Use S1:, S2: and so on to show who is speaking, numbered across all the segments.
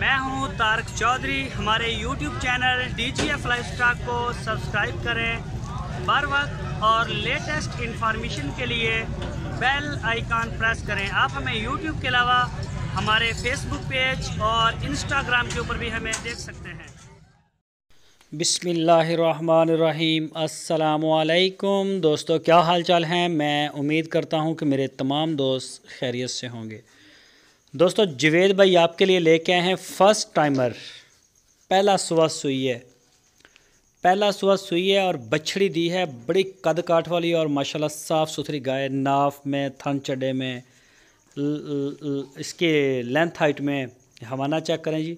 S1: मैं हूं तारक चौधरी हमारे YouTube channel D G F life को सब्सक्राइब करें बर वक्त और लेटेस्ट इन्फॉर्मेशन के लिए बेल आइकॉन प्रेस करें आप हमें यूट्यूब के अलावा हमारे फेसबुक पेज और इंस्टाग्राम के ऊपर भी हमें देख सकते हैं
S2: बिसमीम अलकुम दोस्तों क्या हाल चाल हैं मैं उम्मीद करता हूं कि मेरे तमाम दोस्त खैरियत से होंगे दोस्तों जवेद भाई आपके लिए लेके आए हैं फर्स्ट टाइमर पहला सुबह सुई है पहला सुबह सुई है और बछड़ी दी है बड़ी कद काठ वाली और माशाल्लाह साफ़ सुथरी गाय नाफ में थन चढ़े में ल, ल, ल, इसके लेंथ हाइट में हवाना चेक करें जी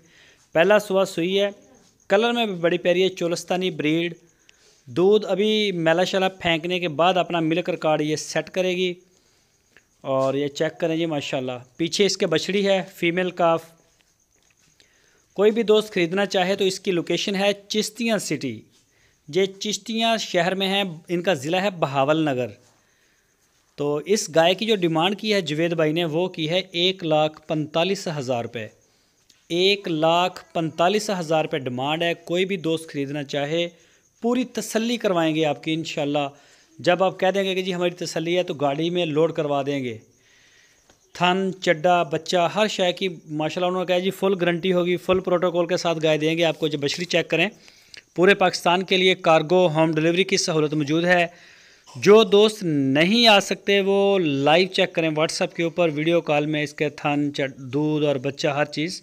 S2: पहला सुबह सुई है कलर में भी बड़ी प्यारी है चोलस्तानी ब्रीड दूध अभी मेला शाला फेंकने के बाद अपना मिल्क रिकॉर्ड ये सेट करेगी और ये चेक करें जी माशाल्लाह पीछे इसके बछड़ी है फीमेल काफ कोई भी दोस्त ख़रीदना चाहे तो इसकी लोकेशन है चिश्तियाँ सिटी ये चिश्तियाँ शहर में है इनका ज़िला है बहावल नगर तो इस गाय की जो डिमांड की है जुवेद भाई ने वो की है एक लाख पैंतालीस हज़ार रुपये एक लाख पैंतालीस हज़ार रुपये डिमांड है कोई भी दोस्त ख़रीदना चाहे पूरी तसल्ली करवाएंगे आपकी इन जब आप कह देंगे कि जी हमारी तसली है तो गाड़ी में लोड करवा देंगे थन चड्डा बच्चा हर शय की माशाल्लाह उन्होंने कहा जी फुल गारंटी होगी फुल प्रोटोकॉल के साथ गाय देंगे आपको जब बछड़ी चेक करें पूरे पाकिस्तान के लिए कार्गो होम डिलीवरी की सहूलत मौजूद है जो दोस्त नहीं आ सकते वो लाइव चेक करें व्हाट्सएप के ऊपर वीडियो कॉल में इसके थन दूध और बच्चा हर चीज़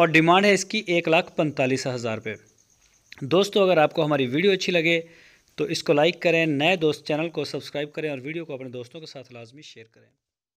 S2: और डिमांड है इसकी एक लाख पैंतालीस हज़ार रुपये दोस्तों अगर आपको हमारी वीडियो अच्छी लगे तो इसको लाइक करें नए दोस्त चैनल को सब्सक्राइब करें और वीडियो को अपने दोस्तों के साथ लाजमी शेयर करें